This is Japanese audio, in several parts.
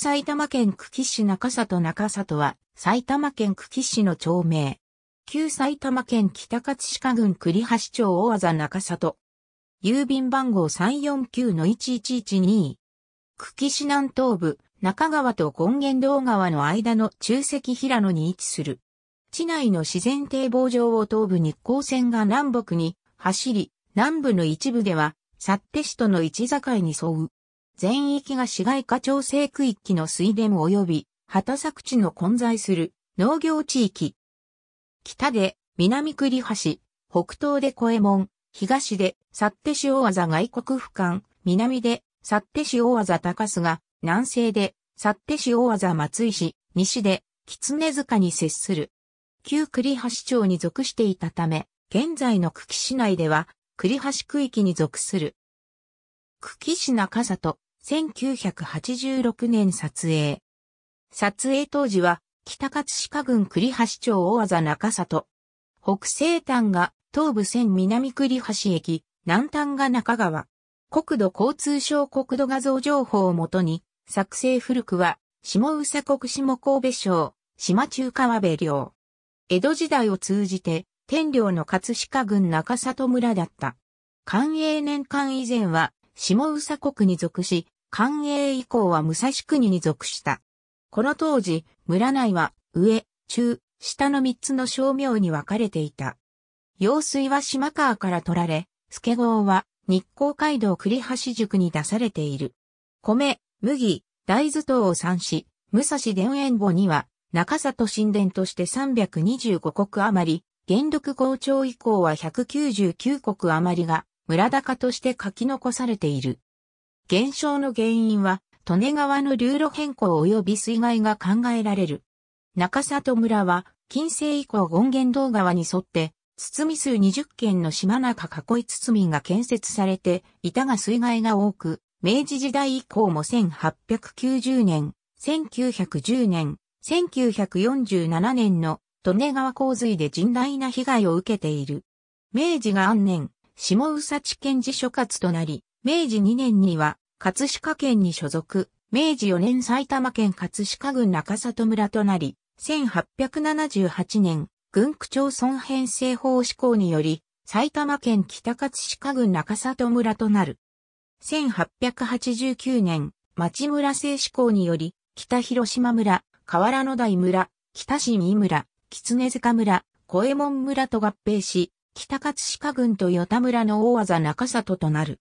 埼玉県久喜市中里中里は、埼玉県久喜市の町名。旧埼玉県北葛飾郡栗橋町大技中里。郵便番号349-1112。久喜市南東部、中川と権現道川の間の中石平野に位置する。市内の自然堤防上を東部日光線が南北に走り、南部の一部では、幸手市との一境に沿う。全域が市街化調整区域の水田及び畑作地の混在する農業地域。北で南栗橋、北東で小江衛門、東で幸手塩技外国府間、南で幸手塩技高須が、南西で幸手塩技松井市、西で狐塚に接する。旧栗橋町に属していたため、現在の久喜市内では栗橋区域に属する。久喜市中里、1986年撮影。撮影当時は、北葛飾郡栗橋町大技中里。北西端が東武線南栗橋駅、南端が中川。国土交通省国土画像情報をもとに、作成古くは、下宇佐国下神戸省、島中川辺領。江戸時代を通じて、天領の葛飾郡中里村だった。寛永年間以前は、下宇佐国に属し、官営以降は武蔵国に属した。この当時、村内は上、中、下の三つの小名に分かれていた。用水は島川から取られ、助号は日光街道栗橋塾に出されている。米、麦、大豆等を産し、武蔵田園墓には中里神殿として325国余り、元禄校長以降は199国余りが村高として書き残されている。減少の原因は、利根川の流路変更及び水害が考えられる。中里村は、近世以降権現道川に沿って、堤数20軒の島中囲い堤が建設されて、いたが水害が多く、明治時代以降も1890年、1910年、1947年の利根川洪水で甚大な被害を受けている。明治が安年、下宇佐地県自所轄となり、明治2年には葛飾県に所属、明治4年埼玉県葛飾郡中里村となり、1878年、郡区町村編成法施行により、埼玉県北葛飾郡中里村となる。1889年、町村制施行により、北広島村、河原野台村、北市三村、狐塚村、小右衛門村と合併し、北葛飾郡と与田村の大技中里となる。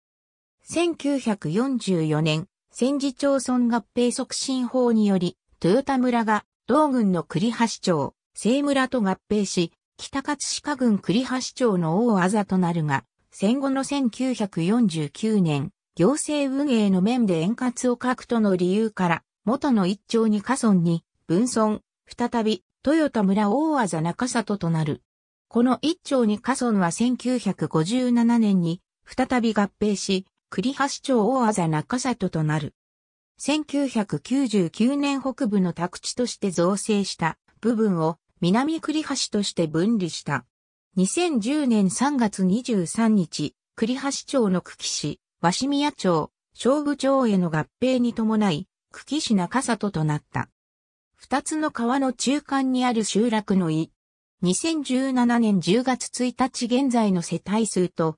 1944年、戦時町村合併促進法により、豊田村が同軍の栗橋町、西村と合併し、北葛飾郡栗橋町の大あざとなるが、戦後の1949年、行政運営の面で円滑を欠くとの理由から、元の一町に過村に、分村、再び、豊田村大あざ中里となる。この一町に過村は1957年に、再び合併し、栗橋町大あ中里となる。1999年北部の宅地として造成した部分を南栗橋として分離した。2010年3月23日、栗橋町の久喜市、鷲宮町、勝負町への合併に伴い、久喜市中里となった。二つの川の中間にある集落の井。2017年10月1日現在の世帯数と、